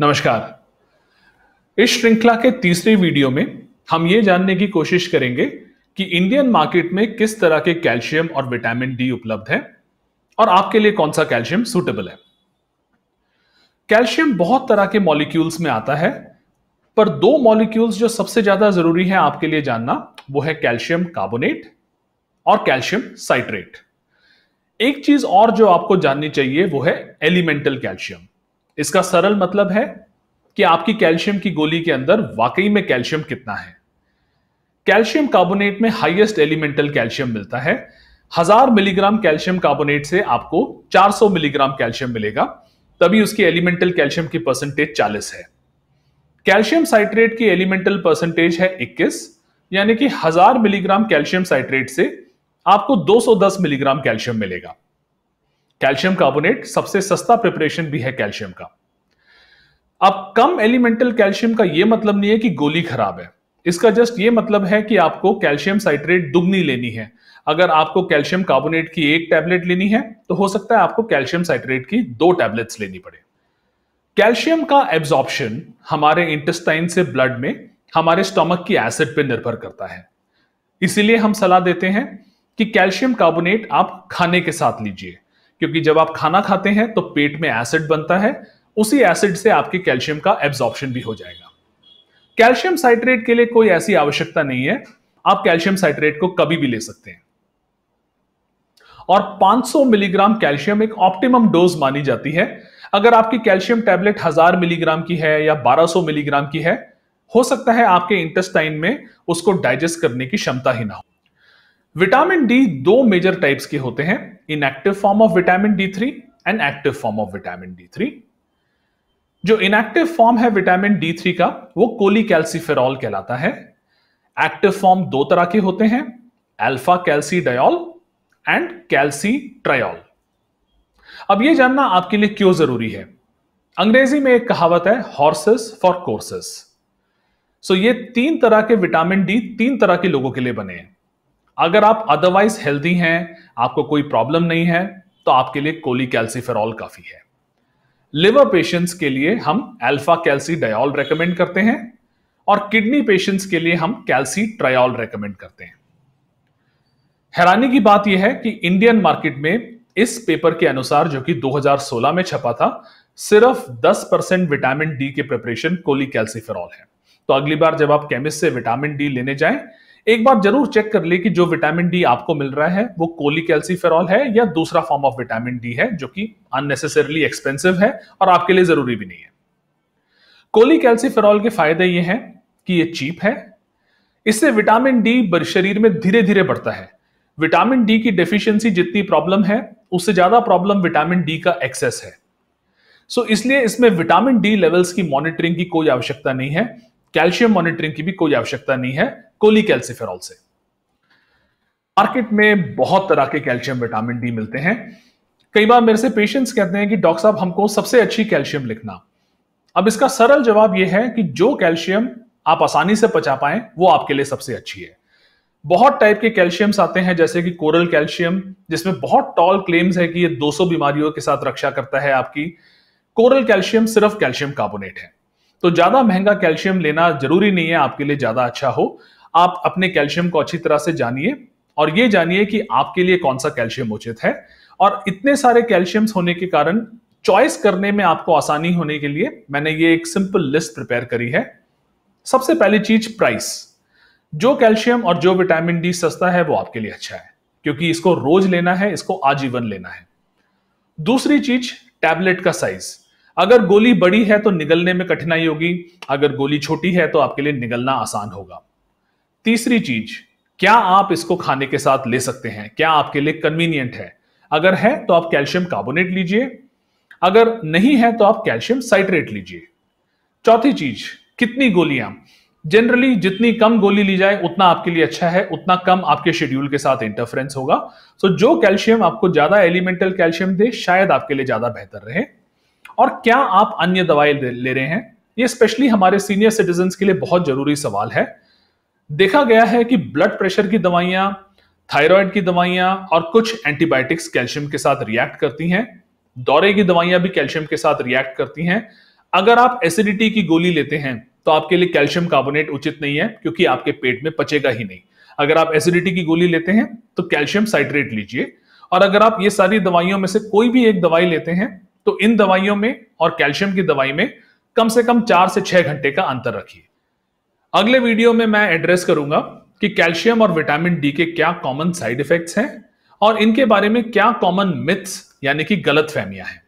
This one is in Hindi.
नमस्कार इस श्रृंखला के तीसरे वीडियो में हम ये जानने की कोशिश करेंगे कि इंडियन मार्केट में किस तरह के कैल्शियम और विटामिन डी उपलब्ध है और आपके लिए कौन सा कैल्शियम सूटेबल है कैल्शियम बहुत तरह के मॉलिक्यूल्स में आता है पर दो मॉलिक्यूल्स जो सबसे ज्यादा जरूरी है आपके लिए जानना वो है कैल्शियम कार्बोनेट और कैल्शियम साइट्रेट एक चीज और जो आपको जाननी चाहिए वो है एलिमेंटल कैल्शियम इसका सरल मतलब है कि आपकी कैल्शियम की गोली के अंदर वाकई में कैल्शियम कितना है कैल्शियम कार्बोनेट में हाईएस्ट एलिमेंटल कैल्शियम मिलता है हजार मिलीग्राम कैल्शियम कार्बोनेट से आपको 400 मिलीग्राम कैल्शियम मिलेगा तभी उसकी एलिमेंटल कैल्शियम की परसेंटेज 40 है कैल्शियम साइट्रेट की एलिमेंटल परसेंटेज है 21 यानी कि हजार मिलीग्राम कैल्शियम साइट्रेट से आपको 210 मिलीग्राम कैल्शियम मिलेगा कैल्शियम कार्बोनेट सबसे सस्ता प्रिपरेशन भी है कैल्शियम का अब कम एलिमेंटल कैल्शियम का यह मतलब नहीं है कि गोली खराब है इसका जस्ट ये मतलब है कि आपको कैल्शियम साइट्रेट दुगनी लेनी है अगर आपको कैल्शियम कार्बोनेट की एक टैबलेट लेनी है तो हो सकता है आपको कैल्शियम साइट्रेट की दो टैबलेट्स लेनी पड़े कैल्शियम का एब्जॉर्प्शन हमारे इंटेस्टाइन से ब्लड में हमारे स्टमक की एसिड पर निर्भर करता है इसीलिए हम सलाह देते हैं कि कैल्शियम कार्बोनेट आप खाने के साथ लीजिए क्योंकि जब आप खाना खाते हैं तो पेट में एसिड बनता है उसी एसिड से आपके कैल्शियम का एब्जॉर्प्शन भी हो जाएगा कैल्शियम साइट्रेट के लिए कोई ऐसी आवश्यकता नहीं है आप कैल्शियम साइट्रेट को कभी भी ले सकते हैं और 500 मिलीग्राम कैल्शियम एक ऑप्टिमम डोज मानी जाती है अगर आपकी कैल्शियम टैबलेट हजार मिलीग्राम की है या 1200 मिलीग्राम की है हो सकता है आपके इंटेस्टाइन में उसको डाइजेस्ट करने की क्षमता ही ना हो विटामिन डी दो मेजर टाइप्स के होते हैं inactive form of vitamin D three and active form of vitamin D three जो इनएक्टिव फॉर्म है विटामिन डी थ्री का वो कोली कैल्सीफेरॉल कहलाता है एक्टिव फॉर्म दो तरह के होते हैं alfacalcidol and calcitriol अब ये जानना आपके लिए क्यों जरूरी है अंग्रेजी में एक कहावत है हॉर्सेस फॉर कोर्सेस सो ये तीन तरह के विटामिन डी तीन तरह के लोगों के लिए बने हैं अगर आप अदरवाइज हेल्दी हैं आपको कोई प्रॉब्लम नहीं है तो आपके लिए कोली कैल्सीफेरॉल काफी है लिवर पेशेंट्स के लिए हम अल्फा कैल्सी डायल रेकमेंड करते हैं और किडनी पेशेंट्स के लिए हम कैल्सी ट्रायल रेकमेंड करते हैं हैरानी की बात यह है कि इंडियन मार्केट में इस पेपर के अनुसार जो कि 2016 में छपा था सिर्फ 10 परसेंट विटामिन डी के प्रिपरेशन कोली कैल्सीफेरॉल है तो अगली बार जब आप केमिस्ट से विटामिन डी लेने जाएं एक बार जरूर चेक कर ले कि जो विटामिन डी आपको मिल रहा है वो कोली कैल्सीफेरॉल है या दूसरा फॉर्म ऑफ विटामिन डी है जो कि अननेसेसरली एक्सपेंसिव है और आपके लिए जरूरी भी नहीं है कोली कैल्सीफेरॉल के फायदे ये हैं कि ये चीप है इससे विटामिन डी शरीर में धीरे धीरे बढ़ता है विटामिन डी की डेफिशिएंसी जितनी प्रॉब्लम है उससे ज्यादा प्रॉब्लम विटामिन डी का एक्सेस है सो so, इसलिए इसमें विटामिन डी लेवल्स की मॉनिटरिंग की कोई आवश्यकता नहीं है कैल्शियम मॉनिटरिंग की भी कोई आवश्यकता नहीं है कोली कैल्सिफेरॉल से मार्केट में बहुत तरह के कैल्शियम विटामिन डी मिलते हैं कई बार मेरे से पेशेंट्स कहते हैं कि डॉक्टर साहब हमको सबसे अच्छी कैल्शियम लिखना अब इसका सरल जवाब यह है कि जो कैल्शियम आप आसानी से पचा पाए वो आपके लिए सबसे अच्छी है बहुत टाइप के कैल्शियम्स आते हैं जैसे कि कोरल कैल्शियम जिसमें बहुत टॉल क्लेम्स है कि ये 200 बीमारियों के साथ रक्षा करता है आपकी कोरल कैल्शियम सिर्फ कैल्शियम कार्बोनेट है तो ज्यादा महंगा कैल्शियम लेना जरूरी नहीं है आपके लिए ज्यादा अच्छा हो आप अपने कैल्शियम को अच्छी तरह से जानिए और ये जानिए कि आपके लिए कौन सा कैल्शियम उचित है और इतने सारे कैल्शियम्स होने के कारण चॉइस करने में आपको आसानी होने के लिए मैंने ये एक सिंपल लिस्ट प्रिपेयर करी है सबसे पहली चीज प्राइस जो कैल्शियम और जो विटामिन डी सस्ता है वो आपके लिए अच्छा है क्योंकि इसको रोज लेना है इसको आजीवन लेना है दूसरी चीज टैबलेट का साइज अगर गोली बड़ी है तो निगलने में कठिनाई होगी अगर गोली छोटी है तो आपके लिए निगलना आसान होगा तीसरी चीज क्या आप इसको खाने के साथ ले सकते हैं क्या आपके लिए कन्वीनियंट है अगर है तो आप कैल्शियम कार्बोनेट लीजिए अगर नहीं है तो आप कैल्शियम साइट्रेट लीजिए चौथी चीज कितनी गोलियां जनरली जितनी कम गोली ली जाए उतना आपके लिए अच्छा है उतना कम आपके शेड्यूल के साथ इंटरफेरेंस होगा सो so, जो कैल्शियम आपको ज्यादा एलिमेंटल कैल्शियम दे शायद आपके लिए ज्यादा बेहतर रहे और क्या आप अन्य दवाई ले रहे हैं ये स्पेशली हमारे सीनियर सिटीजन के लिए बहुत जरूरी सवाल है देखा गया है कि ब्लड प्रेशर की दवाइयां थायराइड की दवाइयां और कुछ एंटीबायोटिक्स कैल्शियम के साथ रिएक्ट करती हैं दौरे की दवाइयां भी कैल्शियम के साथ रिएक्ट करती हैं अगर आप एसिडिटी की गोली लेते हैं तो आपके लिए कैल्शियम कार्बोनेट उचित नहीं है क्योंकि आपके पेट में पचेगा ही नहीं अगर आप एसिडिटी की गोली लेते हैं तो कैल्शियम साइट्रेट लीजिए और अगर आप ये सारी दवाइयों में से कोई भी एक दवाई लेते हैं तो इन दवाइयों में और कैल्शियम की दवाई में कम से कम चार से छह घंटे का अंतर रखिए अगले वीडियो में मैं एड्रेस करूंगा कि कैल्शियम और विटामिन डी के क्या कॉमन साइड इफेक्ट्स हैं और इनके बारे में क्या कॉमन मिथ्स यानी कि गलत फहमियां हैं